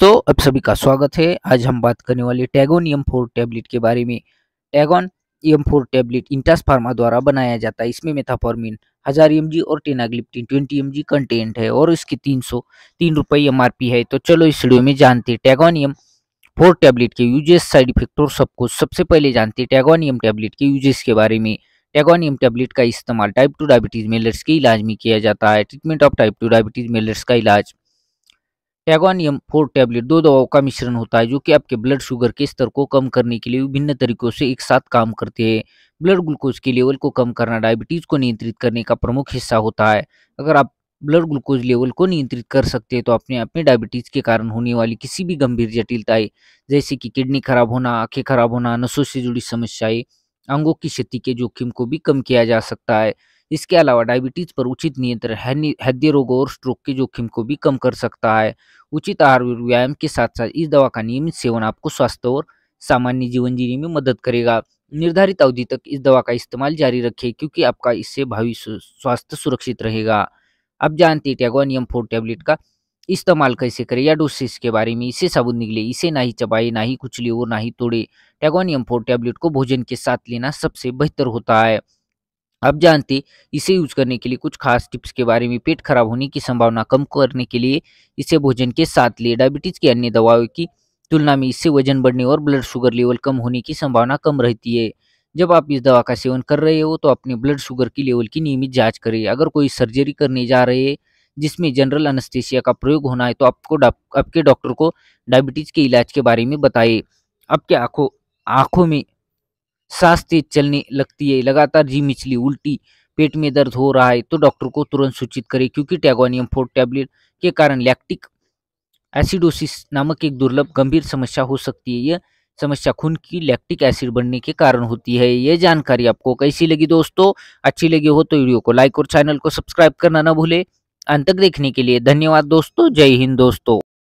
दोस्तों आप सभी का स्वागत है आज हम बात करने वाले टैगोन एम फोर टैबलेट के बारे में टैगोन M four tablet Intas pharma द्वारा बनाया जाता है इसमें मेथाफॉर्मिन हजार एम और टेनाग्लिप्टिन ट्वेंटी एम कंटेंट है और इसकी तीन सौ तीन रुपये एम है तो चलो इस वीडियो में जानते हैं टैगोन एम फोर टैबलेट के यूजेस साइड इफेक्ट और सब कुछ सबसे पहले जानते हैं टैगोन एम टैबलेट के यूजेस के बारे में एगोनियम टैबलेट e का इस्तेमाल टाइप टू डायबिटीज़ मेलर्स के इलाज में किया जाता है treatment of type two diabetes mellitus का इलाज एगोनियम फोर टैबलेट दो दवाओं का मिश्रण होता है जो कि आपके ब्लड शुगर के स्तर को कम करने के लिए विभिन्न तरीकों से एक साथ काम करते हैं ब्लड ग्लूकोज के लेवल को कम करना डायबिटीज को नियंत्रित करने का प्रमुख हिस्सा होता है अगर आप ब्लड ग्लूकोज लेवल को नियंत्रित कर सकते हैं तो अपने आप में डायबिटीज के कारण होने वाली किसी भी गंभीर जटिलताएं जैसे कि किडनी खराब होना आंखें खराब होना नसों से जुड़ी समस्याएं अंगों की क्षति के जोखिम को भी कम किया जा सकता है इसके अलावा डायबिटीज पर उचित नियंत्रण हृदय रोग और स्ट्रोक के जोखिम को भी कम कर सकता है उचित आहार व्यायाम के साथ साथ इस दवा का नियमित सेवन आपको स्वास्थ्य और सामान्य जीवन जीने में मदद करेगा निर्धारित अवधि तक इस दवा का इस्तेमाल जारी रखें क्योंकि आपका इससे भावी स्वास्थ्य सुरक्षित रहेगा आप जानते हैं टैगोनियम फोर टैबलेट का इस्तेमाल कैसे करें या डोसेस के बारे में इसे साबुन निकले इसे ना ही चबाए ना ही कुचले और ना ही तोड़े टैगोनियम फोर टैबलेट को भोजन के साथ लेना सबसे बेहतर होता है अब जानते इसे यूज करने के लिए कुछ खास टिप्स के बारे में पेट खराब होने की संभावना कम करने के लिए इसे भोजन के साथ लिए डायबिटीज के अन्य दवाओं की तुलना में इससे वजन बढ़ने और ब्लड शुगर लेवल कम होने की संभावना कम रहती है जब आप इस दवा का सेवन कर रहे हो तो अपने ब्लड शुगर की लेवल की नियमित जांच करें अगर कोई सर्जरी करने जा रहे हैं जिसमें जनरल अनस्थेसिया का प्रयोग होना है तो आपको आपके डॉक्टर को डायबिटीज के इलाज के बारे में बताएं आपके आंखों आंखों में सांस तेज चलने लगती है लगातार जी मिचली उल्टी पेट में दर्द हो रहा है तो डॉक्टर को तुरंत सूचित करें क्योंकि टैगोनियम फोर टैबलेट के कारण लैक्टिक एसिडोसिस नामक एक दुर्लभ गंभीर समस्या हो सकती है यह समस्या खून की लैक्टिक एसिड बनने के कारण होती है यह जानकारी आपको कैसी लगी दोस्तों अच्छी लगी हो तो वीडियो को लाइक और चैनल को सब्सक्राइब करना ना भूले अंत तक देखने के लिए धन्यवाद दोस्तों जय हिंद दोस्तों